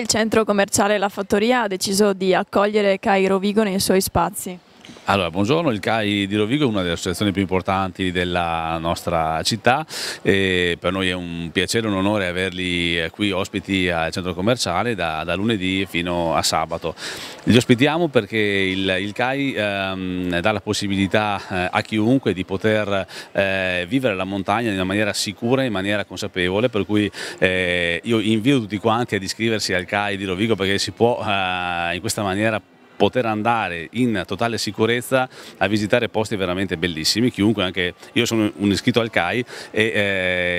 il centro commerciale La Fattoria ha deciso di accogliere Cairo Vigo nei suoi spazi. Allora, buongiorno, il CAI di Rovigo è una delle associazioni più importanti della nostra città e per noi è un piacere e un onore averli eh, qui ospiti al centro commerciale da, da lunedì fino a sabato. Li ospitiamo perché il, il CAI ehm, dà la possibilità eh, a chiunque di poter eh, vivere la montagna in una maniera sicura, in maniera consapevole, per cui eh, io invito tutti quanti ad iscriversi al CAI di Rovigo perché si può eh, in questa maniera poter andare in totale sicurezza a visitare posti veramente bellissimi, chiunque anche io sono un iscritto al CAI e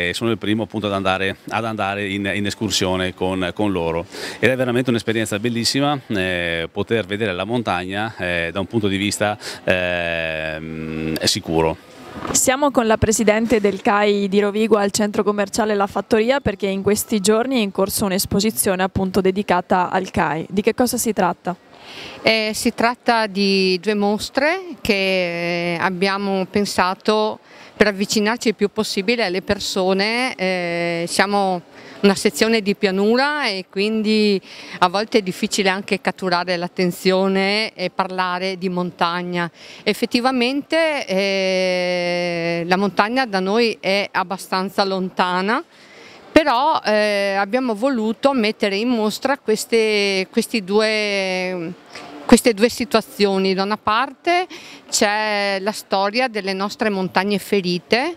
eh, sono il primo appunto ad andare, ad andare in, in, escursione con, con, loro ed è veramente un'esperienza bellissima eh, poter vedere la montagna eh, da un punto di vista ehm, sicuro. Siamo con la Presidente del CAI di Rovigo al centro commerciale La Fattoria perché in questi giorni è in corso un'esposizione appunto dedicata al CAI. Di che cosa si tratta? Eh, si tratta di due mostre che abbiamo pensato per avvicinarci il più possibile alle persone. Eh, siamo una sezione di pianura e quindi a volte è difficile anche catturare l'attenzione e parlare di montagna. Effettivamente eh, la montagna da noi è abbastanza lontana, però eh, abbiamo voluto mettere in mostra queste, questi due queste due situazioni. Da una parte c'è la storia delle nostre montagne ferite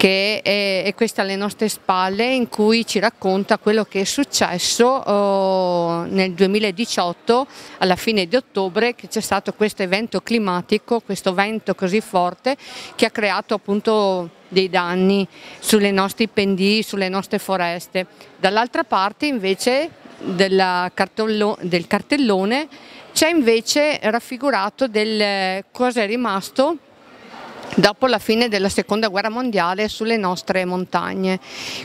che è, è, questa alle nostre spalle in cui ci racconta quello che è successo oh, nel 2018 alla fine di ottobre che c'è stato questo evento climatico, questo vento così forte che ha creato appunto dei danni sulle nostre pendii, sulle nostre foreste. Dall'altra parte invece cartello, del cartellone c'è invece raffigurato del eh, cosa è rimasto dopo la fine della seconda guerra mondiale sulle nostre montagne.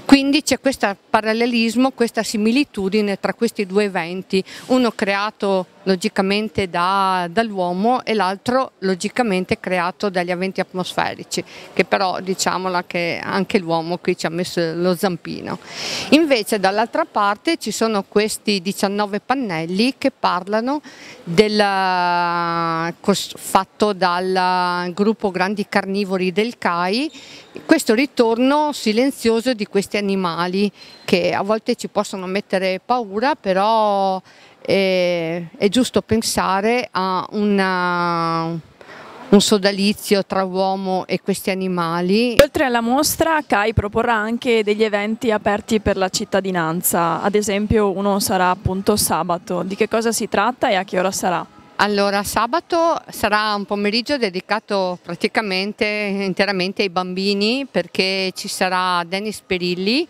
Quindi c'è questo parallelismo, questa similitudine tra questi due eventi, uno creato logicamente da, dall'uomo e l'altro logicamente creato dagli eventi atmosferici, che però diciamola che anche l'uomo qui ci ha messo lo zampino. Invece dall'altra parte ci sono questi 19 pannelli che parlano del fatto dal gruppo Grandi Carnivori del CAI, questo ritorno silenzioso di questi animali che a volte ci possono mettere paura, però eh, è giusto pensare a una, un sodalizio tra uomo e questi animali. Oltre alla mostra, CAI proporrà anche degli eventi aperti per la cittadinanza, ad esempio uno sarà appunto sabato. Di che cosa si tratta e a che ora sarà? Allora, sabato sarà un pomeriggio dedicato praticamente interamente ai bambini perché ci sarà Dennis Perilli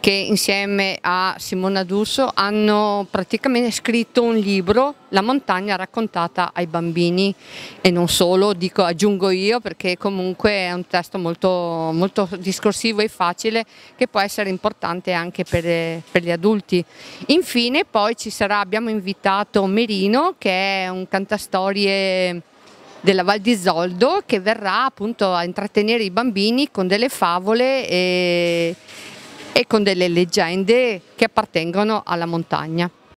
che insieme a Simona D'Urso hanno praticamente scritto un libro, La montagna raccontata ai bambini e non solo, dico, aggiungo io perché comunque è un testo molto, molto discorsivo e facile che può essere importante anche per, per gli adulti. Infine poi ci sarà, abbiamo invitato Merino che è un un cantastorie della Val di Zoldo che verrà appunto a intrattenere i bambini con delle favole e, e con delle leggende che appartengono alla montagna.